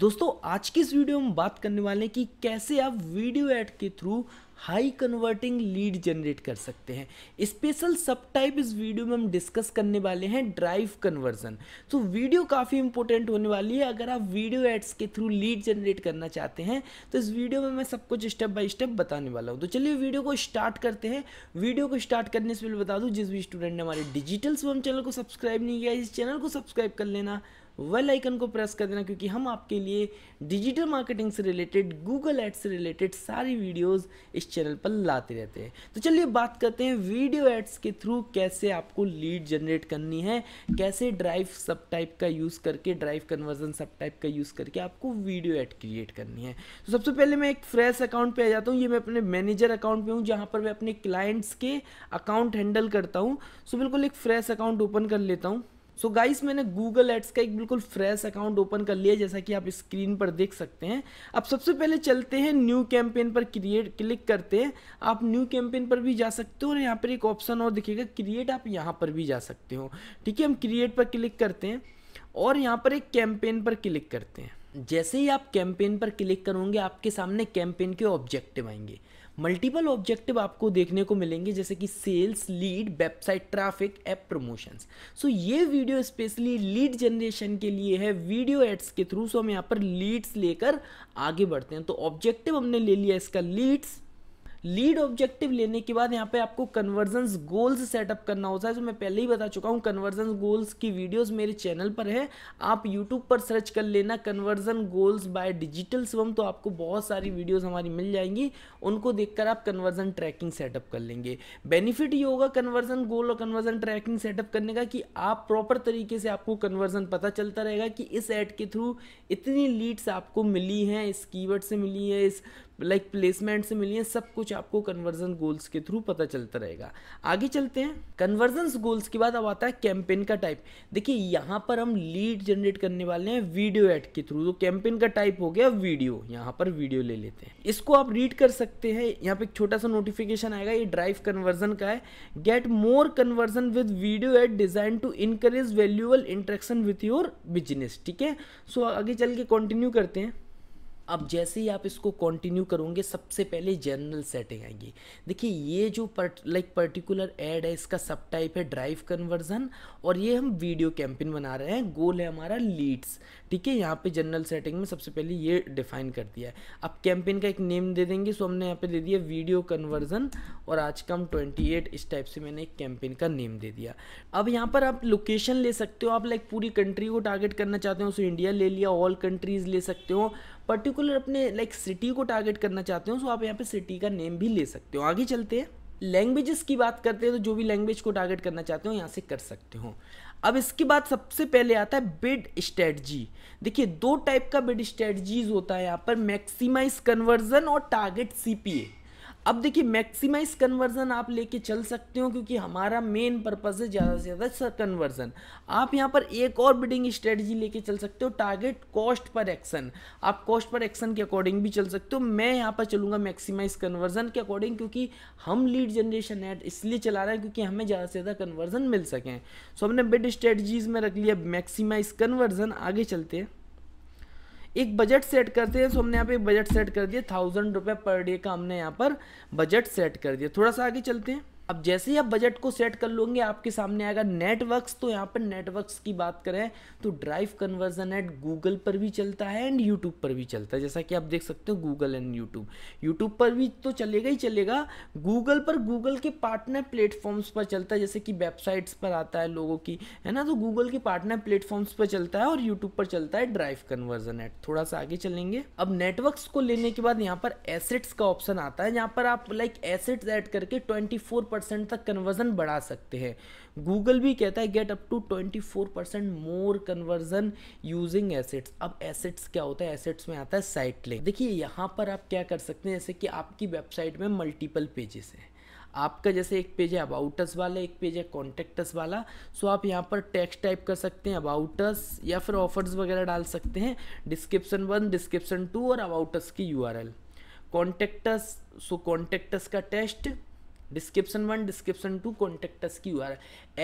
दोस्तों आज की इस वीडियो में बात करने वाले हैं कि कैसे आप वीडियो ऐड के through high converting lead generate कर सकते हैं स्पेशल सब टाइप इस वीडियो में हम डिस्कस करने वाले हैं ड्राइव कन्वर्जन तो वीडियो काफ़ी इंपॉर्टेंट होने वाली है अगर आप वीडियो एड्स के थ्रू लीड जनरेट करना चाहते हैं तो इस वीडियो में मैं सब कुछ स्टेप बाय स्टेप बताने वाला हूँ तो चलिए वीडियो को स्टार्ट करते हैं वीडियो को स्टार्ट करने से पहले बता दूँ जिस भी स्टूडेंट ने हमारे डिजिटल स्वम चैनल को सब्सक्राइब नहीं किया इस चैनल को सब्सक्राइब कर लेना वेल आइकन को प्रेस कर देना क्योंकि हम आपके लिए डिजिटल मार्केटिंग से रिलेटेड गूगल एड से रिलेटेड सारी वीडियोस इस चैनल पर लाते रहते हैं तो चलिए बात करते हैं वीडियो एड्स के थ्रू कैसे आपको लीड जनरेट करनी है कैसे ड्राइव सब टाइप का यूज़ करके ड्राइव कन्वर्जन सब टाइप का यूज़ करके आपको वीडियो एड क्रिएट करनी है तो सबसे पहले मैं एक फ्रेश अकाउंट पर आ जाता हूँ ये मैं अपने मैनेजर अकाउंट पर हूँ जहाँ पर मैं अपने क्लाइंट्स के अकाउंट हैंडल करता हूँ सो बिल्कुल एक फ्रेश अकाउंट ओपन कर लेता हूँ सो so गाइस मैंने गूगल एड्स का एक बिल्कुल फ्रेश अकाउंट ओपन कर लिया जैसा कि आप स्क्रीन पर देख सकते हैं अब सबसे पहले चलते हैं न्यू कैंपेन पर क्रिएट क्लिक करते हैं आप न्यू कैंपेन पर भी जा सकते हो और यहाँ पर एक ऑप्शन और दिखेगा क्रिएट आप यहाँ पर भी जा सकते हो ठीक है हम क्रिएट पर क्लिक करते हैं और यहाँ पर एक कैंपेन पर क्लिक करते हैं जैसे ही आप कैंपेन पर क्लिक करोगे आपके सामने कैंपेन के ऑब्जेक्टिव आएंगे मल्टीपल ऑब्जेक्टिव आपको देखने को मिलेंगे जैसे कि sales lead website traffic app promotions so ये वीडियो स्पेशली लीड जनरेशन के लिए है वीडियो एड्स के थ्रू सो हम यहाँ पर लीड्स लेकर आगे बढ़ते हैं तो ऑब्जेक्टिव हमने ले लिया इसका लीड्स लीड ऑब्जेक्टिव लेने के बाद यहाँ पे आपको कन्वर्जेंस गोल्स सेटअप करना होता है जो मैं पहले ही बता चुका हूँ कन्वर्जन गोल्स की वीडियोस मेरे चैनल पर है आप यूट्यूब पर सर्च कर लेना कन्वर्जन गोल्स बाय डिजिटल स्वम तो आपको बहुत सारी वीडियोस हमारी मिल जाएंगी उनको देखकर आप कन्वर्जन ट्रैकिंग सेटअप कर लेंगे बेनिफिट ये होगा कन्वर्जन गोल और कन्वर्जन ट्रैकिंग सेटअप करने का कि आप प्रॉपर तरीके से आपको कन्वर्जन पता चलता रहेगा कि इस एड के थ्रू इतनी लीड्स आपको मिली हैं इस कीवर्ड से मिली है इस लाइक प्लेसमेंट से मिली है सब कुछ आपको कन्वर्जन गोल्स के थ्रू पता चलता रहेगा आगे चलते हैं कन्वर्जन गोल्स के बाद अब आता है कैंपेन का टाइप देखिए यहाँ पर हम लीड जनरेट करने वाले हैं वीडियो एड के थ्रू तो कैंपेन का टाइप हो गया वीडियो यहाँ पर वीडियो ले लेते हैं इसको आप रीड कर सकते हैं यहाँ पे एक छोटा सा नोटिफिकेशन आएगा ये ड्राइव कन्वर्जन का है get more conversion with video ad designed to encourage valuable interaction with your business ठीक है सो आगे चल के कंटिन्यू करते हैं अब जैसे ही आप इसको कंटिन्यू करोगे सबसे पहले जनरल सेटिंग आएगी देखिए ये जो पर्ट लाइक पर्टिकुलर एड है इसका सब टाइप है ड्राइव कन्वर्जन और ये हम वीडियो कैंपेन बना रहे हैं गोल है हमारा लीड्स ठीक है यहाँ पे जनरल सेटिंग में सबसे पहले ये डिफाइन कर दिया है अब कैंपेन का एक नेम दे देंगे सो हमने यहाँ पे दे दिया वीडियो कन्वर्जन और आज का हम ट्वेंटी एट इस टाइप से मैंने एक कैंपेन का नेम दे दिया अब यहाँ पर आप लोकेशन ले सकते हो आप लाइक पूरी कंट्री को टारगेट करना चाहते हो सो इंडिया ले लिया ऑल कंट्रीज ले सकते हो पर्टिकुलर अपने लाइक सिटी को टारगेट करना चाहते हो सो आप यहाँ पे सिटी का नेम भी ले सकते हो आगे चलते हैं लैंग्वेजेस की बात करते हैं तो जो भी लैंग्वेज को टारगेट करना चाहते हो यहाँ से कर सकते हो अब इसके बाद सबसे पहले आता है बिड स्ट्रेटजी देखिए दो टाइप का बिड स्ट्रेटजीज होता है यहाँ पर मैक्सिमाइज कन्वर्जन और टारगेट सीपीए अब देखिए मैक्सिमाइज कन्वर्जन आप लेके चल सकते हो क्योंकि हमारा मेन पर्पज़ है ज़्यादा से ज़्यादा कन्वर्जन आप यहाँ पर एक और बिडिंग स्ट्रेटजी लेके चल सकते हो टारगेट कॉस्ट पर एक्शन आप कॉस्ट पर एक्शन के अकॉर्डिंग भी चल सकते हो मैं यहाँ पर चलूँगा मैक्सिमाइज कन्वर्जन के अकॉर्डिंग क्योंकि हम लीड जनरेशन एड इसलिए चला रहे हैं क्योंकि हमें ज़्यादा से ज़्यादा कन्वर्जन मिल सकें सो हमने बिड स्ट्रेटजीज़ में रख लिया मैक्सीमाइज़ कन्वर्जन आगे चलते हैं एक बजट सेट करते हैं सो हमने यहाँ पे बजट सेट कर दिया थाउजेंड रुपये पर डे का हमने यहाँ पर बजट सेट कर दिया थोड़ा सा आगे चलते हैं अब जैसे ही आप बजट को सेट कर लोगे आपके सामने आएगा नेटवर्क्स तो यहाँ पर नेटवर्क्स की बात करें तो ड्राइव कन्वर्जन एट गूगल पर भी चलता है एंड यूट्यूब पर भी चलता है जैसा कि आप देख सकते हो गूगल एंड यूट्यूब यूट्यूब पर भी तो चलेगा ही चलेगा गूगल पर गूगल के पार्टनर प्लेटफॉर्म्स पर चलता है जैसे कि वेबसाइट्स पर आता है लोगों की है ना तो गूगल के पार्टनर प्लेटफॉर्म्स पर चलता है और यूट्यूब पर चलता है ड्राइव कन्वर्जन एट थोड़ा सा आगे चलेंगे अब नेटवर्क्स को लेने के बाद यहाँ पर एसेट्स का ऑप्शन आता है यहाँ पर आप लाइक एसेट्स एड करके ट्वेंटी परसेंट तक कन्वर्जन बढ़ा सकते हैं गूगल भी कहता है get up to twenty four percent more conversion using assets अब एसेट्स क्या होता है एसेट्स में आता है साइट लिंक देखिए यहाँ पर आप क्या कर सकते हैं जैसे कि आपकी वेबसाइट में मल्टीपल पेजेस हैं आपका जैसे एक पेज है अबाउटस वाला एक पेज है कॉन्टेक्टस वाला सो आप यहाँ पर टेक्स्ट टाइप कर सकते हैं अबाउटस या फिर ऑफर्स वगैरह डाल सकते हैं डिस्क्रिप्शन वन डिस्क्रिप्शन टू और अबाउटस की U R L contact us so contact us का test description one description two contact की यू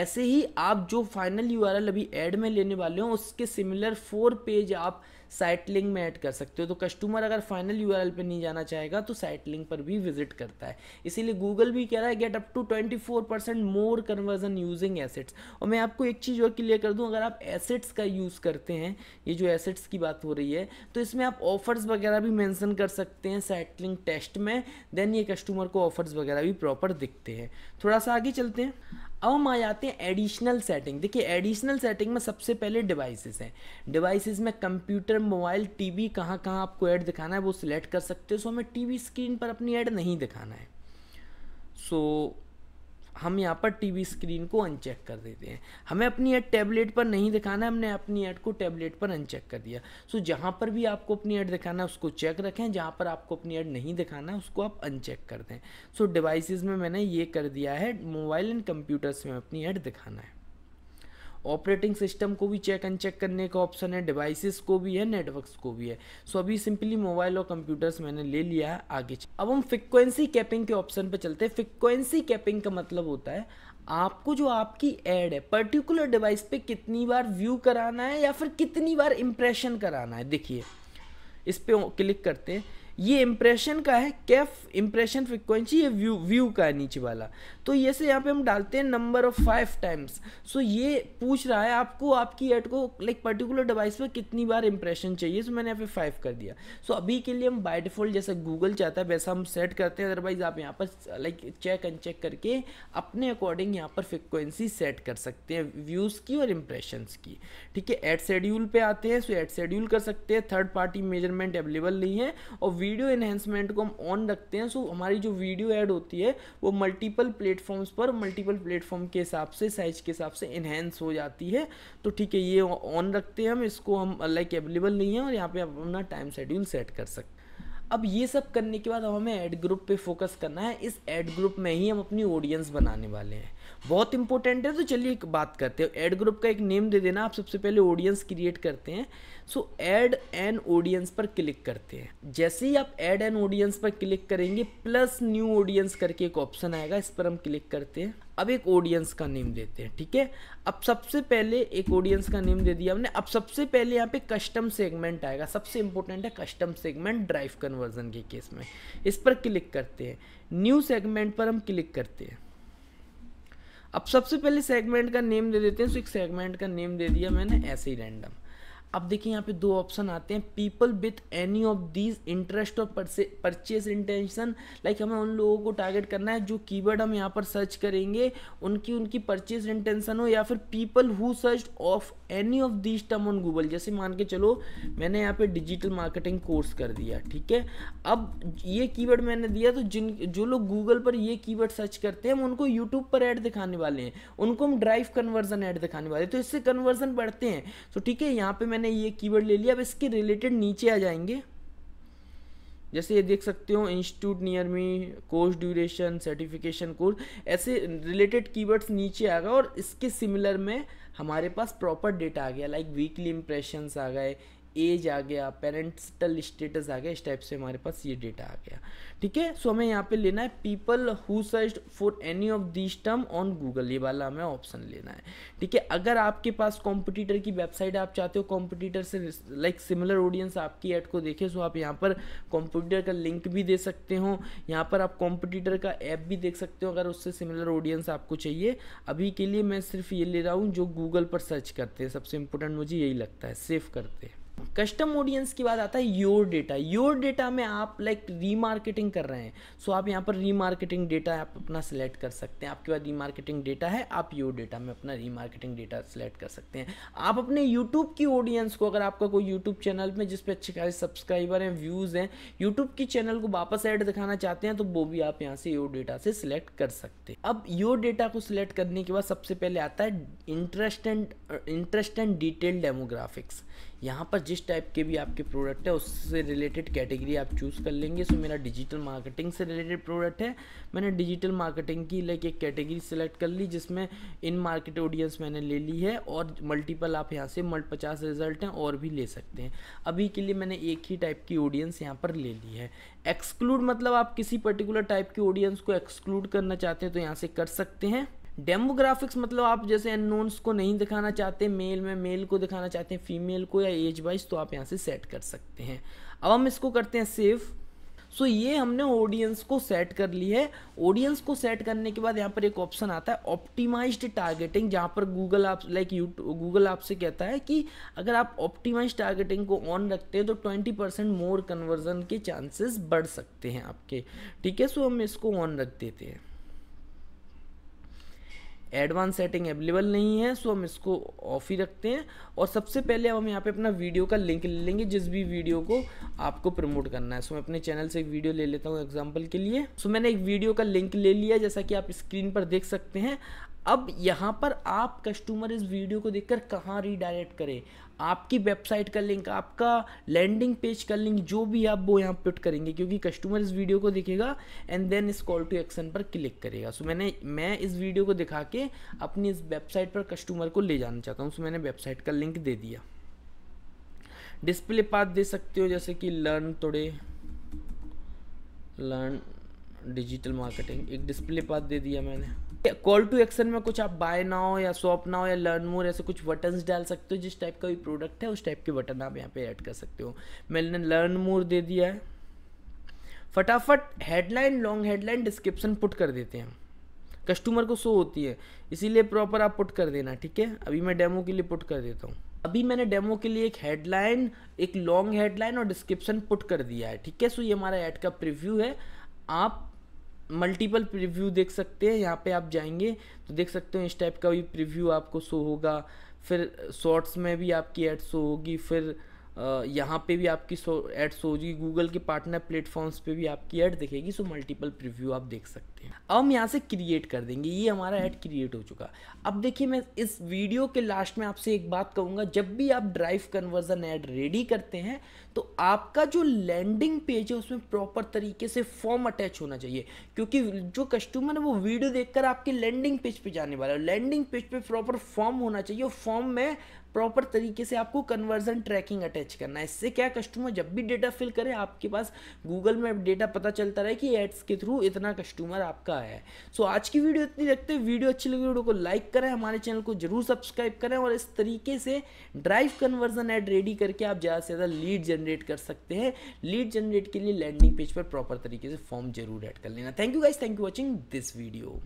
ऐसे ही आप जो फाइनल यू अभी एड में लेने वाले हो उसके सिमिलर फोर पेज आप साइट लिंक में ऐड कर सकते हो तो कस्टमर अगर फाइनल यू आर पर नहीं जाना चाहेगा तो साइट लिंक पर भी विजिट करता है इसीलिए गूगल भी कह रहा है get up to twenty four percent more conversion using assets और मैं आपको एक चीज़ और क्लियर कर दूँ अगर आप एसेट्स का यूज़ करते हैं ये जो एसेट्स की बात हो रही है तो इसमें आप ऑफर्स वगैरह भी मैंसन कर सकते हैं साइट लिंक टेस्ट में देन ये कस्टमर को ऑफर्स वगैरह भी प्रॉपर दिखते हैं थोड़ा सा आगे चलते हैं अब हम आ जाते हैं एडिशनल सेटिंग देखिए एडिशनल सेटिंग में सबसे पहले डिवाइसेस हैं डिवाइसेस में कंप्यूटर मोबाइल टीवी कहाँ कहाँ आपको ऐड दिखाना है वो सिलेक्ट कर सकते हो सो हमें टीवी स्क्रीन पर अपनी ऐड नहीं दिखाना है सो so, हम यहाँ पर टीवी स्क्रीन को अनचेक कर देते हैं हमें अपनी ऐड टैबलेट पर नहीं दिखाना हमने अपनी ऐड को टैबलेट पर अनचेक कर दिया सो so, जहाँ पर भी आपको अपनी ऐड दिखाना है उसको चेक रखें जहाँ पर आपको अपनी ऐड नहीं दिखाना है उसको आप अनचेक कर दें सो so, डिवाइसेस में मैंने ये कर दिया है मोबाइल एंड कंप्यूटर्स में अपनी ऐड दिखाना है ऑपरेटिंग सिस्टम को भी चेक एंड चेक करने का ऑप्शन है डिवाइसेस को भी है नेटवर्क्स को भी है सो अभी सिंपली मोबाइल और कंप्यूटर्स मैंने ले लिया है आगे अब हम फ्रिक्वेंसी कैपिंग के ऑप्शन पर चलते हैं फ्रिक्वेंसी कैपिंग का मतलब होता है आपको जो आपकी एड है पर्टिकुलर डिवाइस पे कितनी बार व्यू कराना है या फिर कितनी बार इंप्रेशन कराना है देखिए इस पर क्लिक करते हैं ये इम्प्रेशन का है कैफ इम्प्रेशन फ्रिक्वेंसी ये व्यू व्यू का है नीचे वाला तो ये से यहाँ पे हम डालते हैं number of five times so ये पूछ रहा है आपको आपकी एड को लाइक पर्टिकुलर डिवाइस पे कितनी बार इम्प्रेशन चाहिए सो मैंने यहाँ पे फाइव कर दिया सो so, अभी के लिए हम बाय डिफॉल्ट जैसा गूगल चाहता है वैसा हम सेट करते हैं अदरवाइज आप यहाँ पर लाइक चेक अनचेक करके अपने अकॉर्डिंग यहाँ पर फ्रिक्वेंसी सेट कर सकते हैं व्यूज़ की और इम्प्रेशंस की ठीक है एड शेड्यूल पर आते हैं सो एड शेड्यूल कर सकते हैं थर्ड पार्टी मेजरमेंट अवेलेबल नहीं है और वीडियो एनहेंसमेंट को हम ऑन रखते हैं सो हमारी जो वीडियो ऐड होती है वो मल्टीपल प्लेटफॉर्म्स पर मल्टीपल प्लेटफॉर्म के हिसाब से साइज के हिसाब से इन्हेंस हो जाती है तो ठीक है ये ऑन रखते हैं हम इसको हम लाइक अवेलेबल नहीं है और यहाँ पे आप अपना टाइम शेड्यूल सेट कर सकते हैं अब ये सब करने के बाद अब हमें एड ग्रुप पे फोकस करना है इस एड ग्रुप में ही हम अपनी ऑडियंस बनाने वाले हैं बहुत इंपॉर्टेंट है तो चलिए एक बात करते हैं एड ग्रुप का एक नेम दे देना आप सबसे पहले ऑडियंस क्रिएट करते हैं सो एड एन ऑडियंस पर क्लिक करते हैं जैसे ही आप एड एन ऑडियंस पर क्लिक करेंगे प्लस न्यू ऑडियंस करके एक ऑप्शन आएगा इस पर हम क्लिक करते हैं अब एक ऑडियंस का नेम देते हैं ठीक है अब सबसे पहले एक ऑडियंस का नेम दे दिया हमने अब सबसे पहले यहाँ पे कस्टम सेगमेंट आएगा सबसे इंपॉर्टेंट है कस्टम सेगमेंट ड्राइव कन्वर्जन के केस में इस पर क्लिक करते हैं न्यू सेगमेंट पर हम क्लिक करते हैं अब सबसे पहले सेगमेंट का नेम दे देते हैं सो तो एक सेगमेंट का नेम दे दिया मैंने ऐसे ही रैंडम अब देखिए यहाँ पे दो ऑप्शन आते हैं people with any of these interest और परचेज इंटेंशन लाइक हमें उन लोगों को टारगेट करना है जो कीवर्ड हम यहाँ पर सर्च करेंगे उनकी उनकी परचेज इंटेंशन हो या फिर people who search of any of these term on Google जैसे मान के चलो मैंने यहाँ पे डिजिटल मार्केटिंग कोर्स कर दिया ठीक है अब ये कीवर्ड मैंने दिया तो जिन जो लोग गूगल पर ये कीवर्ड सर्च करते हैं हम उनको यूट्यूब पर ऐड दिखाने वाले हैं उनको हम ड्राइव कन्वर्जन ऐड दिखाने वाले हैं तो इससे कन्वर्जन बढ़ते हैं तो ठीक है यहाँ पे मैंने मैंने ये कीवर्ड ले लिया अब इसके रिलेटेड नीचे आ जाएंगे जैसे ये देख सकते हो institute near me course duration certification course ऐसे रिलेटेड कीवर्ड्स नीचे आ गए और इसके सिमिलर में हमारे पास प्रॉपर डेटा आ गया लाइक वीकली इम्प्रेशंस आ गए एज आ गया पेरेंटल स्टेटस आ गया इस टाइप से हमारे पास ये डेटा आ गया ठीक है सो हमें यहाँ पे लेना है people who search for any of this term on Google ये वाला हमें ऑप्शन लेना है ठीक है अगर आपके पास कॉम्पिटिटर की वेबसाइट आप चाहते हो कॉम्पिटिटर से लाइक सिमिलर ऑडियंस आपकी ऐड को देखे सो आप यहाँ पर कॉम्पिटिटर का लिंक भी दे सकते हो यहाँ पर आप कॉम्पिटिटर का ऐप भी देख सकते हो अगर उससे सिमिलर ऑडियंस आपको चाहिए अभी के लिए मैं सिर्फ ये ले रहा हूँ जो गूगल पर सर्च करते हैं सबसे इंपॉर्टेंट मुझे यही लगता है सेफ करते हैं कस्टम ऑडियंस की बात आता है योर डेटा योर डेटा में आप लाइक रीमार्केटिंग कर रहे हैं सो so, आप यहाँ पर रीमार्केटिंग डेटा आप अपना सेलेक्ट कर सकते हैं आपके पास रीमार्केटिंग डेटा है आप योर डेटा में अपना रीमार्केटिंग डेटा सेलेक्ट कर सकते हैं आप अपने यूट्यूब की ऑडियंस को अगर आपका कोई यूट्यूब चैनल में जिसपे अच्छे खासे सब्सक्राइबर हैं व्यूज़ हैं यूट्यूब की चैनल को वापस ऐड दिखाना चाहते हैं तो वो भी आप यहाँ से योर डेटा से सिलेक्ट कर सकते हैं अब योर डेटा को सिलेक्ट करने के बाद सबसे पहले आता है interest and interest and detail demographics यहाँ पर जिस टाइप के भी आपके प्रोडक्ट है उससे रिलेटेड कैटेगरी आप चूज़ कर लेंगे सो मेरा डिजिटल मार्केटिंग से रिलेटेड प्रोडक्ट है मैंने डिजिटल मार्केटिंग की लाइक एक कैटेगरी सेलेक्ट कर ली जिसमें इन मार्केट ऑडियंस मैंने ले ली है और मल्टीपल आप यहाँ से मल्ट पचास रिजल्ट हैं और भी ले सकते हैं अभी के लिए मैंने एक ही टाइप की ऑडियंस यहाँ पर ले ली है एक्सक्लूड मतलब आप किसी पर्टिकुलर टाइप की ऑडियंस को एक्सक्लूड करना चाहते हैं तो यहाँ से कर सकते हैं डेमोग्राफिक्स मतलब आप जैसे अननोन्स को नहीं दिखाना चाहते मेल में मेल को दिखाना चाहते हैं फीमेल को या एज वाइज तो आप यहाँ से सेट कर सकते हैं अब हम इसको करते हैं सेव सो so, ये हमने ऑडियंस को सेट कर ली है ऑडियंस को सेट करने के बाद यहाँ पर एक ऑप्शन आता है ऑप्टिमाइज्ड टारगेटिंग जहाँ पर गूगल आप लाइक यूट्यूब गूगल आपसे कहता है कि अगर आप ऑप्टिमाइज टारगेटिंग को ऑन रखते हैं तो ट्वेंटी परसेंट मोर कन्वर्जन के चांसेस बढ़ सकते हैं आपके ठीक है सो so, हम इसको ऑन रख देते हैं एडवांस सेटिंग अवेलेबल नहीं है सो हम इसको ऑफ ही रखते हैं और सबसे पहले हम यहाँ पे अपना वीडियो का लिंक ले लेंगे जिस भी वीडियो को आपको प्रमोट करना है सो मैं अपने चैनल से एक वीडियो ले लेता हूँ एग्जाम्पल के लिए सो मैंने एक वीडियो का लिंक ले लिया जैसा कि आप स्क्रीन पर देख सकते हैं अब यहाँ पर आप कस्टमर इस वीडियो को देखकर कहाँ रीडायरेक्ट करें आपकी वेबसाइट का लिंक आपका लैंडिंग पेज का लिंक जो भी आप वो यहाँ पुट करेंगे क्योंकि कस्टमर इस वीडियो को देखेगा एंड देन इस कॉल टू एक्शन पर क्लिक करेगा सो so, मैंने मैं इस वीडियो को दिखा के अपनी इस वेबसाइट पर कस्टमर को ले जाना चाहता हूँ सो so, मैंने वेबसाइट का लिंक दे दिया डिस्प्ले पाथ दे सकते हो जैसे कि learn today learn digital marketing एक डिस्प्ले पाथ दे दिया मैंने कॉल टू एक्शन में कुछ आप बाय हो या शॉप हो या लर्न मोर ऐसे कुछ बटन डाल सकते हो जिस टाइप का भी प्रोडक्ट है उस टाइप के बटन आप यहाँ पे ऐड कर सकते हो मैंने लर्न मोर दे दिया है फटाफट headline long headline description put कर देते हैं कस्टमर को शो होती है इसीलिए प्रॉपर आप पुट कर देना ठीक है अभी मैं डेमो के लिए पुट कर देता हूँ अभी मैंने डेमो के लिए एक हेडलाइन एक लॉन्ग हेडलाइन और डिस्क्रिप्शन पुट कर दिया है ठीक है सो ये हमारा ऐड का प्रिव्यू है आप मल्टीपल प्रीव्यू देख सकते हैं यहाँ पे आप जाएंगे तो देख सकते हो इस टाइप का भी प्रीव्यू आपको शो होगा फिर शॉर्ट्स में भी आपकी एड शो होगी फिर यहाँ पे भी आपकी सो एड होगी गूगल के पार्टनर प्लेटफॉर्म्स पे भी आपकी ऐड दिखेगी सो मल्टीपल प्रीव्यू आप देख सकते हैं अब हम यहाँ से क्रिएट कर देंगे ये हमारा ऐड क्रिएट हो चुका अब देखिए मैं इस वीडियो के लास्ट में आपसे एक बात कहूँगा जब भी आप ड्राइव कन्वर्जन ऐड रेडी करते हैं तो आपका जो लैंडिंग पेज है उसमें प्रॉपर तरीके से फॉर्म अटैच होना चाहिए क्योंकि जो कस्टमर है वो वीडियो देखकर आपके लैंडिंग पेज पे जाने वाला है लैंडिंग पेज पे प्रॉपर फॉर्म होना चाहिए और फॉर्म में प्रॉपर तरीके से आपको कन्वर्जन ट्रैकिंग अटैच करना है इससे क्या कस्टमर जब भी डेटा फिल करें आपके पास गूगल में डेटा पता चलता रहे कि एड्स के थ्रू इतना कस्टमर आपका है सो so, आज की वीडियो इतनी रखते हैं वीडियो अच्छी लगी वीडियो को लाइक करें हमारे चैनल को जरूर सब्सक्राइब करें और इस तरीके से ड्राइव कन्वर्जन एड रेडी करके आप ज़्यादा से ज़्यादा लीड जनरेट कर सकते हैं लीड जनरेट के लिए लैंडिंग पेज पर प्रॉपर तरीके से फॉर्म जरूर ऐड कर लेना thank you guys thank you watching this video